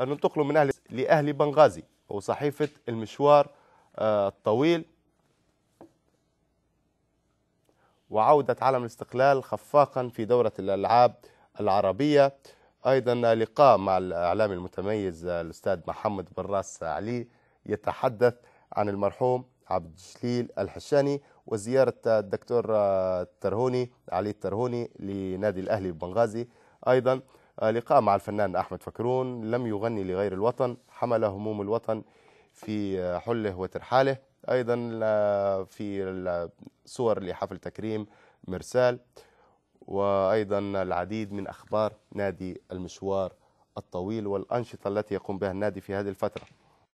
أن انتقلوا من أهل لأهل بنغازي وصحيفة المشوار آه، الطويل وعودة علم الاستقلال خفاقا في دورة الألعاب العربية أيضا لقاء مع الإعلامي المتميز آه، الأستاذ محمد براس علي يتحدث عن المرحوم عبد الجليل الحشاني وزيارة آه، الدكتور ترهوني علي الترهوني لنادي الأهلي بنغازي أيضا آه، لقاء مع الفنان أحمد فكرون لم يغني لغير الوطن حمل هموم الوطن في حله وترحاله أيضا في صور لحفل تكريم مرسال وأيضا العديد من أخبار نادي المشوار الطويل والأنشطة التي يقوم بها النادي في هذه الفترة